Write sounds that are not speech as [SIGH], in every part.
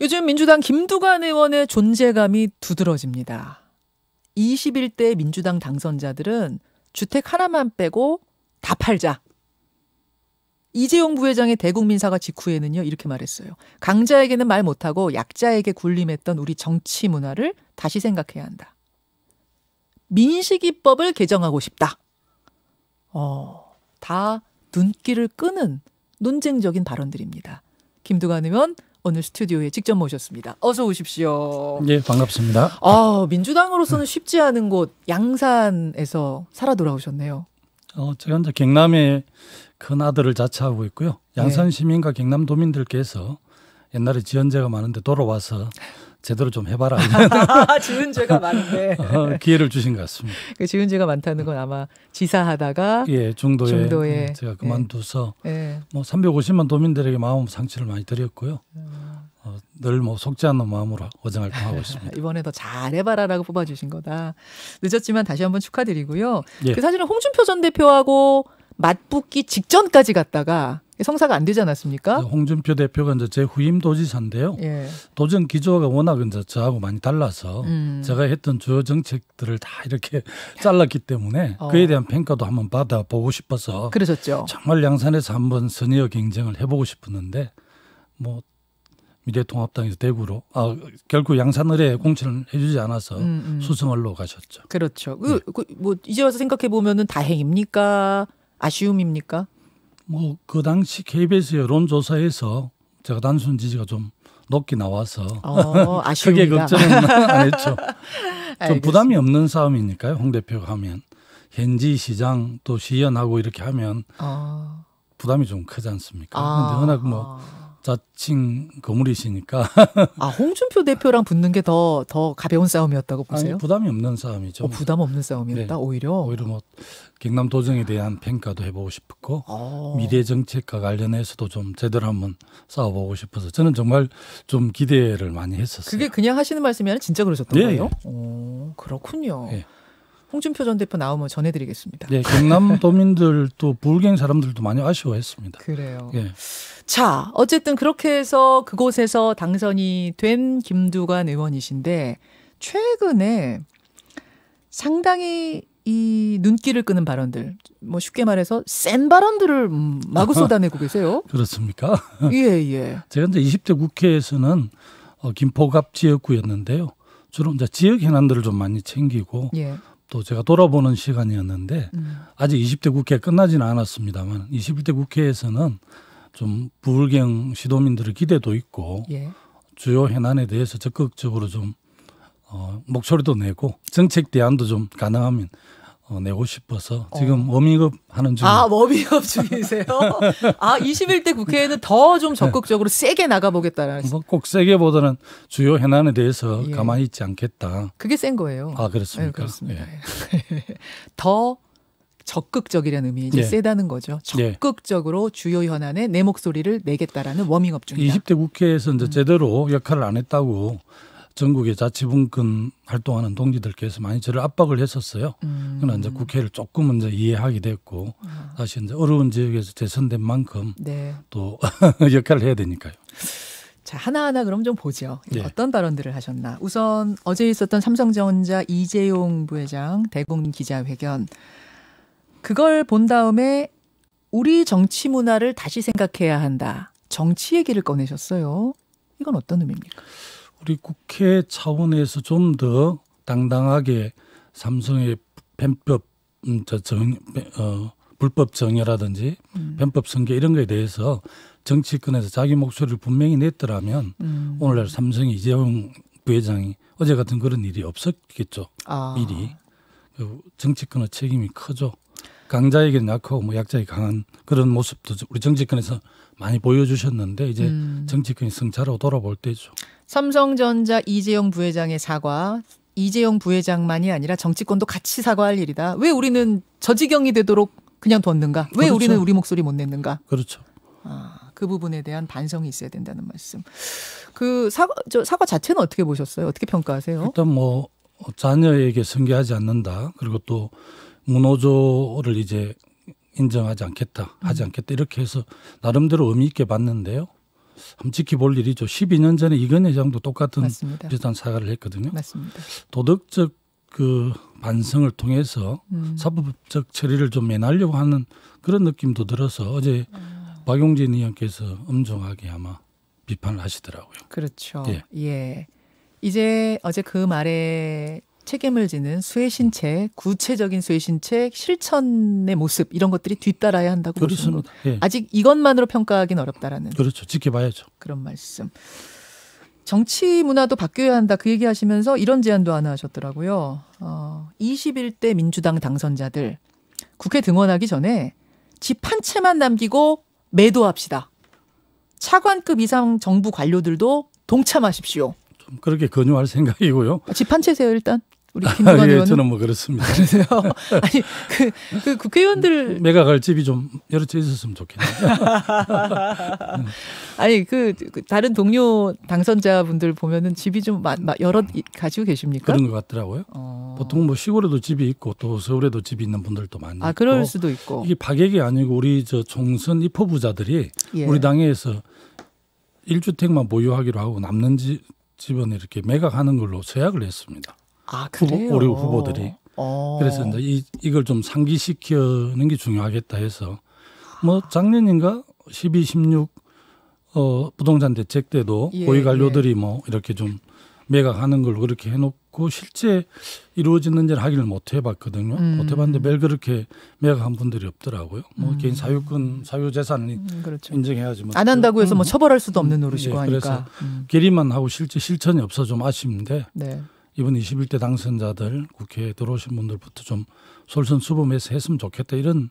요즘 민주당 김두관 의원의 존재감이 두드러집니다. 21대 민주당 당선자들은 주택 하나만 빼고 다 팔자. 이재용 부회장의 대국민사가 직후에는요 이렇게 말했어요. 강자에게는 말 못하고 약자에게 군림했던 우리 정치 문화를 다시 생각해야 한다. 민식이법을 개정하고 싶다. 어, 다 눈길을 끄는 논쟁적인 발언들입니다. 김두관 의원 오늘 스튜디오에 직접 모셨습니다. 어서 오십시오. 예, 반갑습니다. 아, 민주당으로서는 쉽지 않은 곳 양산에서 살아 돌아오셨네요. 어, 제가 이제 경남의 큰 아들을 자처하고 있고요. 양산 네. 시민과 경남 도민들께서 옛날에 지연제가 많은데 돌아와서 [LAUGHS] 제대로 좀 해봐라. 지은 [LAUGHS] [LAUGHS] 죄가 많은데. 어, 기회를 주신 것 같습니다. 그 지은 죄가 많다는 건 아마 지사하다가 예 중도에, 중도에 음, 제가 그만두서 예. 예. 뭐 350만 도민들에게 마음 상처를 많이 드렸고요. 음. 어, 늘뭐 속지 않는 마음으로 어장 활동하고 있습니다. [LAUGHS] 이번에 더 잘해봐라라고 뽑아주신 거다. 늦었지만 다시 한번 축하드리고요. 예. 그 사실은 홍준표 전 대표하고 맞붙기 직전까지 갔다가 성사가 안 되지 않았습니까? 그 홍준표 대표가 이제 제 후임 도지사인데요. 예. 도전 기조가 워낙 이제 저하고 많이 달라서 음. 제가 했던 주요 정책들을 다 이렇게 [LAUGHS] 잘랐기 때문에 어. 그에 대한 평가도 한번 받아보고 싶어서 그러셨죠. 정말 양산에서 한번 선의의 경쟁을 해보고 싶었는데 뭐 미래통합당에서 대구로 아 결국 양산을에 공천을 해주지 않아서 음, 음. 수성을로 가셨죠. 그렇죠. 그, 네. 그, 그, 뭐 이제 와서 생각해 보면은 다행입니까? 아쉬움입니까? 뭐그 당시 KBS 여론조사에서 제가 단순 지지가 좀 높게 나와서 어, [LAUGHS] 크게 걱정은 안 했죠. [LAUGHS] 좀 부담이 없는 싸움이니까요. 홍 대표가 하면 현지 시장 또 시연하고 이렇게 하면 어. 부담이 좀 크지 않습니까? 아. 근데 워낙 뭐 아. 자칭 거물이시니까. [LAUGHS] 아 홍준표 대표랑 붙는 게 더더 더 가벼운 싸움이었다고 보세요? 아니, 부담이 없는 싸움이죠. 어, 부담 없는 싸움이었다 네. 오히려. 오히려 뭐 경남 도정에 대한 평가도 해보고 싶었고 어. 미래 정책과 관련해서도 좀 제대로 한번 싸워보고 싶어서 저는 정말 좀 기대를 많이 했었어요. 그게 그냥 하시는 말씀이 아니라 진짜 그러셨던 네. 거예요? 오, 네. 어, 그렇군요. 네. 홍준표 전 대표 나오면 전해드리겠습니다. 네, 경남 도민들도 [LAUGHS] 불경 사람들도 많이 아쉬워했습니다. 그래요. 예. 자, 어쨌든 그렇게 해서 그곳에서 당선이 된 김두관 의원이신데 최근에 상당히 이 눈길을 끄는 발언들, 뭐 쉽게 말해서 센 발언들을 음, 마구 [LAUGHS] 쏟아내고 계세요. 그렇습니까? 예, 예. [LAUGHS] 제가 이제 20대 국회에서는 어, 김포갑 지역구였는데요. 주로 이제 지역 현안들을 좀 많이 챙기고 예. 또 제가 돌아보는 시간이었는데 음. 아직 20대 국회 끝나지는 않았습니다만 21대 국회에서는 좀 부울경 시도민들의 기대도 있고 예. 주요 현안에 대해서 적극적으로 좀 어, 목소리도 내고 정책 대안도 좀 가능하면 어, 내고 싶어서 어. 지금 어. 워밍업 하는 중. 아, 워밍업 중이세요? 아, 21대 국회에는 더좀 네. 적극적으로 네. 세게 나가보겠다라는. 뭐꼭 세게보다는 주요 현안에 대해서 예. 가만히 있지 않겠다. 그게 센 거예요. 아, 그렇습니까? 네, 그렇습니다. 예. [LAUGHS] 더 적극적이라는 의미 이제 예. 세다는 거죠. 예. 적극적으로 주요 현안에 내 목소리를 내겠다라는 워밍업 중이다. 20대 국회에서 이제 제대로 역할을 안 했다고 전국의 자치분권 활동하는 동지들께서 많이 저를 압박을 했었어요. 음. 그러나 이제 국회를 조금은 이제 이해하게 됐고 아. 다시 이제 어려운 지역에서 재선된 만큼 네. 또 [LAUGHS] 역할을 해야 되니까요. 자 하나하나 그럼 좀 보죠. 네. 어떤 발언들을 하셨나. 우선 어제 있었던 삼성전자 이재용 부회장 대국 기자회견 그걸 본 다음에 우리 정치 문화를 다시 생각해야 한다. 정치 얘기를 꺼내셨어요. 이건 어떤 의미입니까? 우리 국회 차원에서 좀 더 당당하게 삼성의 편법 음, 저, 정, 어, 불법 정여라든지 음. 편법 선거 이런 거에 대해서 정치권에서 자기 목소리를 분명히 냈더라면 음. 오늘날 삼성의 이재용 부회장이 어제 같은 그런 일이 없었겠죠. 아. 미리 그 정치권의 책임이 크죠. 강자에게는 약하고 뭐 약자에 게 강한 그런 모습도 우리 정치권에서 많이 보여주셨는데 이제 음. 정치권이 승차로 돌아볼 때죠. 삼성전자 이재용 부회장의 사과 이재용 부회장만이 아니라 정치권도 같이 사과할 일이다. 왜 우리는 저 지경이 되도록 그냥 뒀는가? 왜 그렇죠. 우리는 우리 목소리 못 냈는가? 그렇죠. 아, 그 부분에 대한 반성이 있어야 된다는 말씀. 그 사과, 저 사과 자체는 어떻게 보셨어요? 어떻게 평가하세요? 일단 뭐 자녀에게 성계하지 않는다. 그리고 또 문호조를 이제 인정하지 않겠다, 하지 않겠다 이렇게 해서 나름대로 의미 있게 봤는데요. 한번 지켜볼 일이죠. 12년 전에 이건 회장도 똑같은 맞습니다. 비슷한 사과를 했거든요. 맞습니다. 도덕적 그 반성을 통해서 음. 사법적 처리를 좀 면하려고 하는 그런 느낌도 들어서 어제 음. 박용진 의원께서 엄중하게 아마 비판을 하시더라고요. 그렇죠. 예. 예. 이제 어제 그 말에 책임을 지는 수혜신책, 구체적인 수혜신책, 실천의 모습 이런 것들이 뒤따라야 한다고 그렇습니다. 보시는 예. 아직 이것만으로 평가하기는 어렵다라는 그렇죠. 지켜봐야죠. 그런 말씀. 정치 문화도 바뀌어야 한다 그 얘기하시면서 이런 제안도 하나 하셨더라고요. 어, 21대 민주당 당선자들 국회 등원하기 전에 집 한 채만 남기고 매도합시다. 차관급 이상 정부 관료들도 동참하십시오. 좀 그렇게 권유할 생각이고요. 아, 집한 채세요 일단. 우리 김두관 의원. 아, 예, 저는 뭐 그렇습니다. 그러세요? [LAUGHS] 아니 그, 그 국회의원들 매각할 집이 좀 여러 채 있었으면 좋겠네요. [LAUGHS] 아니 그, 그, 다른 동료 당선자분들 보면은 집이 좀 마, 마, 여러 가지고 계십니까? 그런 것 같더라고요. 어... 보통 뭐 시골에도 집이 있고 또 서울에도 집이 있는 분들도 많이. 아 그럴 있고. 수도 있고. 이게 박격이 아니고 우리 저 총선 입후부자들이 예. 우리 당에서 1주택만 보유하기로 하고 남는 집 집은 이렇게 매각하는 걸로 서약을 했습니다. 아, 후보, 오류 후보들이. 오. 어. 그래서 이제 이, 이걸 좀 상기시키는 게 중요하겠다 해서 뭐 작년인가 12, 16 어, 부동산 대책 때도 예, 고위관료들이 예. 뭐 이렇게 좀 매각하는 걸 그렇게 해놓고 실제 이루어졌는지를 확인을 못 해봤거든요. 음. 못 해봤는데 매일 그렇게 매각한 분들이 없더라고요. 뭐 음. 개인 사유권, 사유재산 음, 그렇죠. 인정해야지. 뭐. 안 한다고 해서 음. 뭐 처벌할 수도 없는 음. 노릇이고 네, 하니까. 그래서 음. 계리만 하고 실제 실천이 없어 좀 아쉽는데 네. 이번 21대 당선자들 국회에 들어오신 분들부터 좀 솔선수범해서 했으면 좋겠다 이런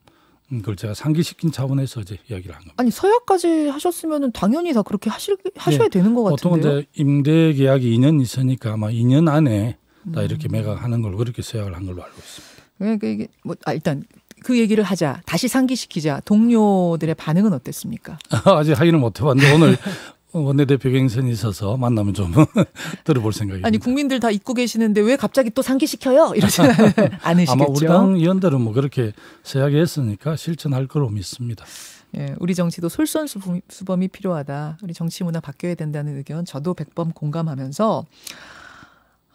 걸 제가 상기시킨 차원에서 이제 이야기를 한 겁니다. 아니 서약까지 하셨으면 당연히 다 그렇게 하실, 하셔야 네. 되는 것 같은데요. 보통 이제 임대 계약이 2년 있으니까 아마 2년 안에 다 음. 이렇게 매각하는 걸 그렇게 서약을 한 걸로 알고 있습니다. 그 이게 뭐 아, 일단 그 얘기를 하자 다시 상기시키자 동료들의 반응은 어땠습니까? [LAUGHS] 아직 하기는 못 해봤는데 오늘 [LAUGHS] 원내대표 경선이 있어서 만나면 좀 [LAUGHS] 들어볼 생각입니다. 아니 국민들 다 잊고 계시는데 왜 갑자기 또 상기시켜요? 이러지 않으시겠죠? [LAUGHS] 아마 [LAUGHS] 우리 당 의원들은 뭐 그렇게 세하게 했으니까 실천할 거로 믿습니다. 예, 우리 정치도 솔선수범이 필요하다. 우리 정치 문화 바뀌어야 된다는 의견 저도 백범 공감하면서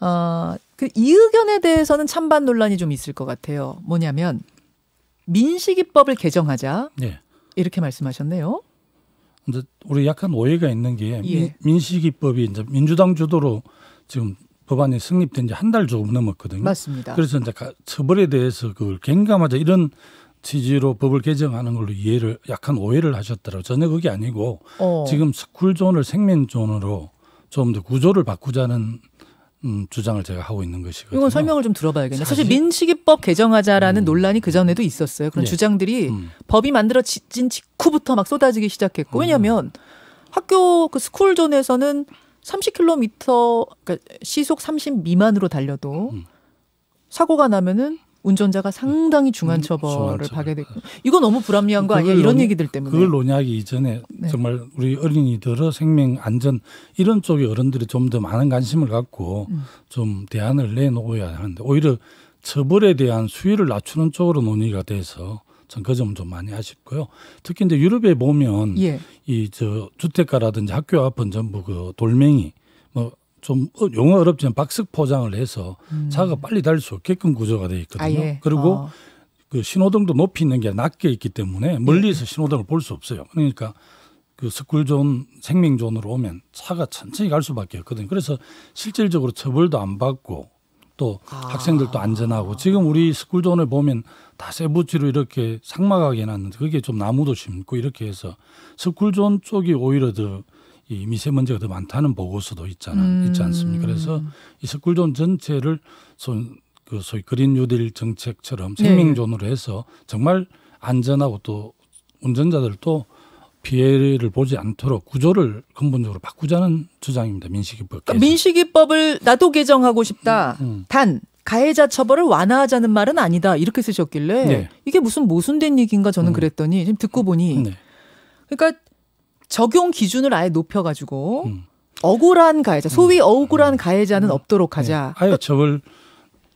어, 그이 의견에 대해서는 찬반 논란이 좀 있을 것 같아요. 뭐냐면 민식이법을 개정하자 예. 이렇게 말씀하셨네요. 이제 우리 약간 오해가 있는 게 예. 민식이법이 이제 민주당 주도로 지금 법안이 승립된 지 한 달 조금 넘었거든요. 맞습니다. 그래서 이제 처벌에 대해서 그걸 갱감하자 이런 취지로 법을 개정하는 걸로 이해를 약간 오해를 하셨더라고 전혀 그게 아니고 어. 지금 스쿨존을 생명존으로 좀 더 구조를 바꾸자는 음, 주장을 제가 하고 있는 것이고요 이건 설명을 좀들어봐야겠네 사실, 사실 민식이법 개정하자라는 음. 논란이 그 전에도 있었어요. 그런 예. 주장들이 음. 법이 만들어진 직후부터 막 쏟아지기 시작했고 음. 왜냐하면 학교 그 스쿨존에서는 30km 그러니까 시속 30 미만으로 달려도 음. 사고가 나면은 운전자가 상당히 음, 중한 처벌을 받게 됐고 이건 너무 불합리한 거 아니야 이런 논 얘기들 때문에 그걸 논의하기 이전에 네. 정말 우리 어린이들의 생명 안전 이런 쪽에 어른들이 좀 더 많은 관심을 갖고 음. 좀 대안을 내놓아야 하는데 오히려 처벌에 대한 수위를 낮추는 쪽으로 논의가 돼서 전 그 점 좀 많이 아쉽고요. 특히 이제 유럽에 보면 예. 이저 주택가라든지 학교 앞은 전부 그 돌멩이 좀 어, 용어 어렵지만 박스 포장을 해서 음. 차가 빨리 달릴 수없게끔 구조가 돼 있거든요. 아, 예. 그리고 어. 그 신호등도 높이 있는 게 낮게 있기 때문에 멀리서 예. 신호등을 볼 수 없어요. 그러니까 그 스쿨존 생명존으로 오면 차가 천천히 갈 수밖에 없거든요. 그래서 실질적으로 처벌도 안 받고 또 아. 학생들도 안전하고 지금 우리 스쿨존을 보면 다 세부지로 이렇게 상막하게 해놨는데 그게 좀 나무도 심고 이렇게 해서 스쿨존 쪽이 오히려 더이 미세먼지가 더 많다는 보고서도 있잖아 음. 있지 않습니까? 그래서 이 스쿨존 전체를 소, 그 소위 그린 뉴딜 정책처럼 네. 생명존으로 해서 정말 안전하고 또 운전자들도 피해를 보지 않도록 구조를 근본적으로 바꾸자는 주장입니다. 민식이법. 그러니까 민식이법을 나도 개정하고 싶다. 음, 음. 단 가해자 처벌을 완화하자는 말은 아니다. 이렇게 쓰셨길래 네. 이게 무슨 모순된 얘기인가 저는 음. 그랬더니 지금 듣고 보니 네. 그러니까 적용 기준을 아예 높여가지고 음. 억울한 가해자, 음. 소위 억울한 음. 가해자는 음. 없도록 네. 하자. 네. 아예 처벌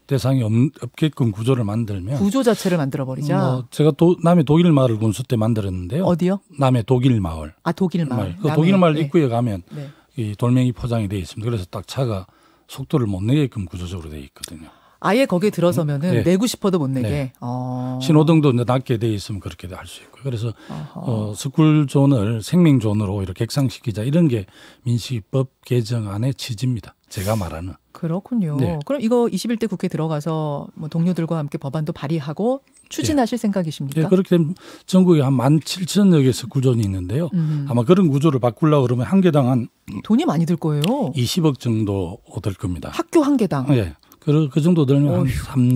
대상이 없, 게끔 구조를 만들면 구조 자체를 만들어 버리자. 뭐 제가 도, 남해 독일 마을 군수 때 만들었는데요. 어디요? 남해 독일 마을. 아 독일 마을. 그 남해, 독일 마을 네. 입구에 가면 네. 이 돌멩이 포장이 되 있습니다. 그래서 딱 차가 속도를 못 내게끔 구조적으로 되 있거든요. 아예 거기에 들어서면은 음, 네. 내고 싶어도 못 내게. 네. 어. 신호등도 이제 낮게 돼 있으면 그렇게 할수 있고. 그래서 어 스쿨존을 생명존으로 이렇게 객상시키자 이런 게 민식이법 개정안의 취지입니다. 제가 말하는. 그렇군요. 네. 그럼 이거 21대 국회 들어가서 뭐 동료들과 함께 법안도 발의하고 추진하실 예. 생각이십니까? 예, 그렇게 되면 전국에 한 17,000여 개 스쿨존이 있는데요. 음. 아마 그런 구조를 바꾸려고 그러면 한 개당 한 돈이 많이 들 거예요. 20억 정도 얻을 겁니다. 학교 한 개당. 예. 그, 그 정도 들면 한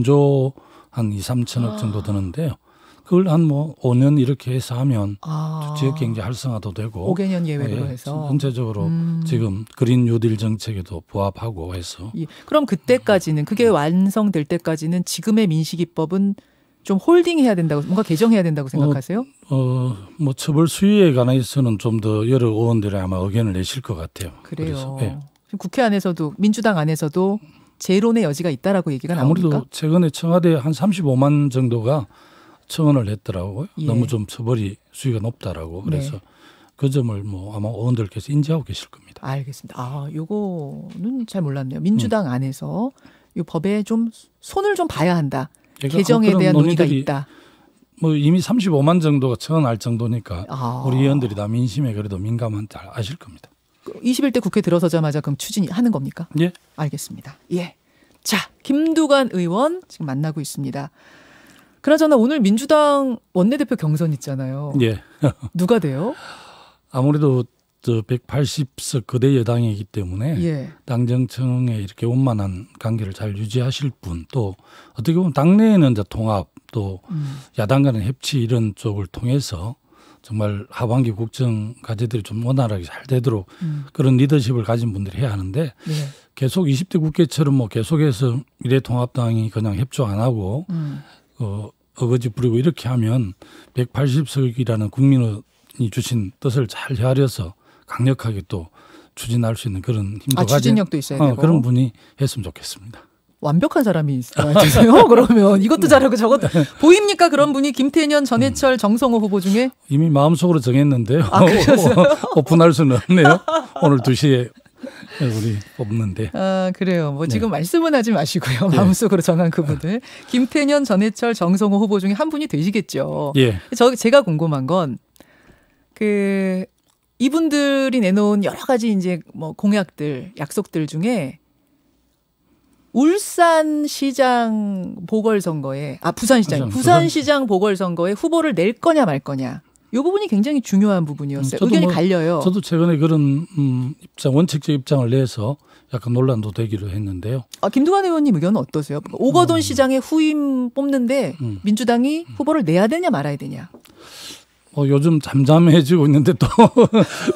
3조 한 2, 3천억 정도 아. 드는데요. 그걸 한 뭐 5년 이렇게 해서 하면 아. 지역 경제 활성화도 되고 5개년 예외로 예, 해서 전체적으로 음. 지금 그린 뉴딜 정책에도 부합하고 해서 예. 그럼 그때까지는 그게 음. 완성될 때까지는 지금의 민식이법은 좀 홀딩해야 된다고 뭔가 개정해야 된다고 생각하세요? 어뭐 어, 어 뭐 처벌 수위에 관해서는 좀 더 여러 의원들이 아마 의견을 내실 것 같아요. 그래요. 그래서, 예. 국회 안에서도 민주당 안에서도 재론의 여지가 있다라고 얘기가 나옵니까? 아무래도 최근에 청와대 한 35만 정도가 청원을 했더라고요. 예. 너무 좀 처벌이 수위가 높다라고 네. 그래서 네. 그 점을 뭐 아마 의원들께서 인지하고 계실 겁니다. 알겠습니다. 아, 요거는 잘 몰랐네요. 민주당 음. 안에서 이 법에 좀 손을 좀 봐야 한다. 그러니까 개정에 대한 논의가 있다. 뭐 이미 35만 정도가 청원할 정도니까 아. 우리 의원들이 다 민심에 그래도 민감한 잘 아실 겁니다. 21대 국회 들어서자마자 그럼 추진하는 겁니까? 예. 알겠습니다. 예. 자, 김두관 의원 지금 만나고 있습니다. 그나저나 오늘 민주당 원내대표 경선 있잖아요. 예. [LAUGHS] 누가 돼요? 아무래도 저 180석 거대 여당이기 때문에 예. 당정청에 이렇게 원만한 관계를 잘 유지하실 분 또 어떻게 보면 당내에는 이제 통합 또 음. 야당 간의 협치 이런 쪽을 통해서 정말 하반기 국정 과제들이 좀 원활하게 잘 되도록 음. 그런 리더십을 가진 분들이 해야 하는데 네. 계속 20대 국회처럼 뭐 계속해서 미래통합당이 그냥 협조 안 하고 음. 어, 어거지 부리고 이렇게 하면 180석이라는 국민이 주신 뜻을 잘 헤아려서 강력하게 또 추진할 수 있는 그런 힘도 아, 추진력도 있어야 어, 되고. 그런 분이 했으면 좋겠습니다. 완벽한 사람이 있어요 [LAUGHS] 그러면 이것도 네. 잘하고 저것도 네. 보입니까 그런 분이 김태년, 전해철, 음. 정성호 후보 중에 이미 마음속으로 정했는데요. 아, [LAUGHS] 오픈할 수는 없네요. 오늘 2시에 우리 뽑는데. 아 그래요. 뭐 네. 지금 네. 말씀은 하지 마시고요. 예. 마음속으로 정한 그분들 김태년, 전해철, 정성호 후보 중에 한 분이 되시겠죠. 예. 저 제가 궁금한 건 그 이분들이 내놓은 여러 가지 이제 뭐 공약들, 약속들 중에 울산시장 보궐선거에 아 부산시장 부산시장 보궐선거에 후보를 낼 거냐 말 거냐 이 부분이 굉장히 중요한 부분이었어요. 음, 의견이 뭐, 갈려요. 저도 최근에 그런 음, 입장 원칙적 입장을 내서 약간 논란도 되기로 했는데요. 아, 김두관 의원님 의견은 어떠세요? 오거돈 음. 시장의 후임 뽑는데 음. 민주당이 후보를 내야 되냐 말아야 되냐? 어, 요즘 잠잠해지고 있는데 또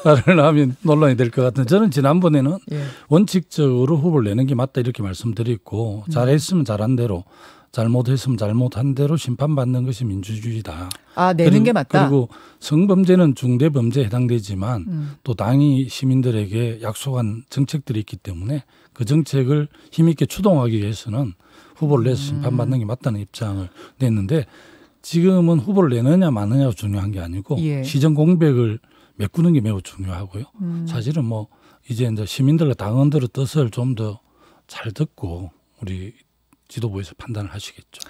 말을 [LAUGHS] 하면 논란이 될 것 같은 데 저는 지난번에는 예. 원칙적으로 후보를 내는 게 맞다 이렇게 말씀드렸고 음. 잘했으면 잘한 대로 잘못했으면 잘못한 대로 심판받는 것이 민주주의다. 아 내는 그리고, 게 맞다. 그리고 성범죄는 중대 범죄에 해당되지만 음. 또 당이 시민들에게 약속한 정책들이 있기 때문에 그 정책을 힘 있게 추동하기 위해서는 후보를 내서 음. 심판받는 게 맞다는 입장을 냈는데 지금은 후보를 내느냐 마느냐가 중요한 게 아니고 예. 시정 공백을 메꾸는 게 매우 중요하고요. 음. 사실은 뭐 이제 이제 시민들과 당원들의 뜻을 좀 더 잘 듣고 우리 지도부에서 판단을 하시겠죠.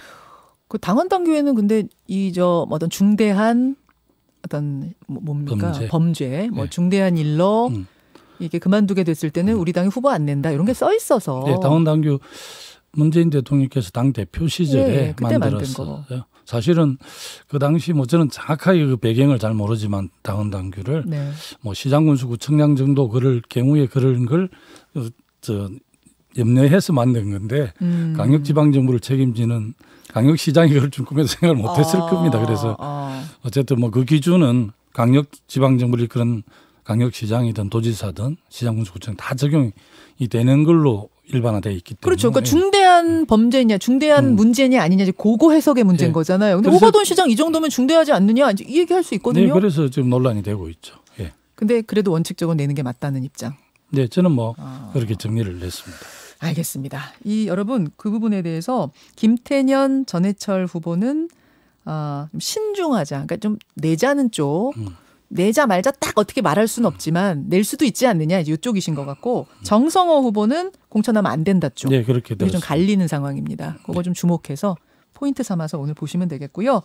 그 당원 당규에는 근데 이 저 어떤 중대한 어떤 뭐 뭡니까 범죄, 범죄 뭐 네. 중대한 일로 음. 이게 그만두게 됐을 때는 음. 우리 당이 후보 안 낸다 이런 게 써 있어서 네, 예, 당원 당규 문재인 대통령께서 당 대표 시절에 네, 예, 만들었어요. 사실은 그 당시 뭐 저는 정확하게 그 배경을 잘 모르지만 당헌 당규를 네. 뭐 시장군수구 청장 정도 그럴 경우에 그런 걸저 어, 염려해서 만든 건데 음. 강력지방정부를 책임지는 강력시장이 그걸 좀꿈에서 생각을 못했을 아, 어, 겁니다. 그래서 아. 어쨌든 뭐 그 기준은 강력지방정부를 그런 강력시장이든 도지사든 시장군수구청 다 적용이 되는 걸로 일반화돼 있기 때문에 그렇죠. 그러니까 중대한 음. 범죄냐, 중대한 음. 문제냐 아니냐, 고거 해석의 문제인 네. 거잖아요. 근데 오바돈 시장 이 정도면 중대하지 않느냐, 이제 이 얘기할 수 있거든요. 네, 그래서 지금 논란이 되고 있죠. 예. 근데 그래도 원칙적으로 내는 게 맞다는 입장. 네, 저는 뭐 아. 그렇게 정리를 냈습니다. 알겠습니다. 이 여러분 그 부분에 대해서 김태년 전해철 후보는 어, 신중하자. 그러니까 좀 내자는 쪽. 음. 내자 말자 딱 어떻게 말할 수는 없지만 낼 수도 있지 않느냐 이쪽이신 것 같고 정성호 후보는 공천하면 안 된다 쪽. 네, 그렇게 요 갈리는 상황입니다. 그거 네. 좀 주목해서 포인트 삼아서 오늘 보시면 되겠고요.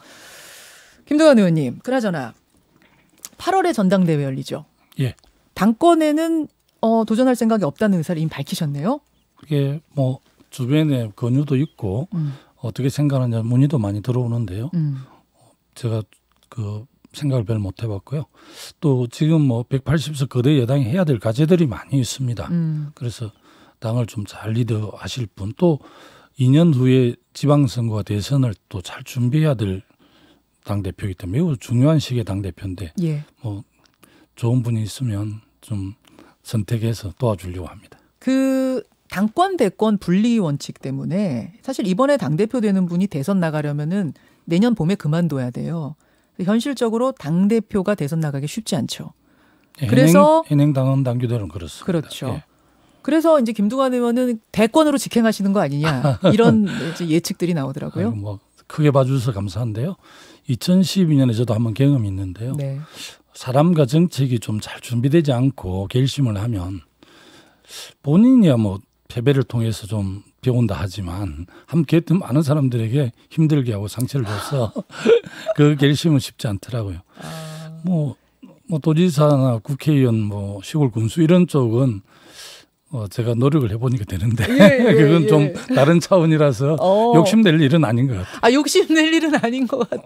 김도현 의원님, 그나저나 8월에 전당대회 열리죠. 예. 당권에는 어, 도전할 생각이 없다는 의사를 이미 밝히셨네요. 그게 뭐 주변에 권유도 있고 음. 어떻게 생각하느냐 문의도 많이 들어오는데요. 음. 제가 그 생각을 별로못 해봤고요. 또 지금 뭐 180석 거대 여당이 해야 될 과제들이 많이 있습니다. 음. 그래서 당을 좀 잘 리드하실 분, 또 2년 후에 지방선거와 대선을 또 잘 준비해야 될 당 대표이기 때문에 매우 중요한 시기의 당 대표인데, 예. 뭐 좋은 분이 있으면 좀 선택해서 도와주려고 합니다. 그 당권 대권 분리 원칙 때문에 사실 이번에 당 대표 되는 분이 대선 나가려면은 내년 봄에 그만둬야 돼요. 그 현실적으로 당 대표가 대선 나가기 쉽지 않죠. 예, 그래서 현행 당원 당규대로 그렇습니다. 그렇죠. 예. 그래서 이제 김두관 의원은 대권으로 직행하시는 거 아니냐 이런 [LAUGHS] 예측들이 나오더라고요. 아니, 뭐 크게 봐주셔서 감사한데요. 2012년에 저도 한번 경험이 있는데요. 네. 사람과 정책이 좀 잘 준비되지 않고 결심을 하면 본인이야 뭐 패배를 통해서 좀배운다 하지만 함께 했던 많은 사람들에게 힘들게 하고 상처를 줘서 [LAUGHS] 그 결심은 쉽지 않더라고요. 아. 뭐, 뭐 도지사나 국회의원 뭐 시골 군수 이런 쪽은 어, 제가 노력을 해보니까 되는데 예, 예, [LAUGHS] 그건 예. 좀 다른 차원이라서 어. 욕심낼 일은 아닌 것 같아요. 아 욕심낼 일은 아닌 것 같다.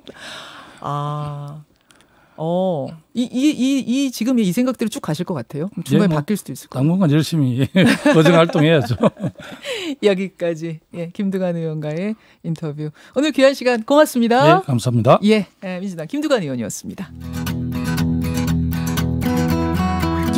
아 어, 이, 이, 이, 이 지금 이 생각대로 쭉 가실 것 같아요. 중간에 예, 뭐, 바뀔 수도 있을 것 같아요. 당분간 열심히 [LAUGHS] 거정 활동해야죠. [LAUGHS] 여기까지 예, 김두관 의원과의 인터뷰. 오늘 귀한 시간 고맙습니다. 예, 감사합니다. 예, 예 민주당 김두관 의원이었습니다.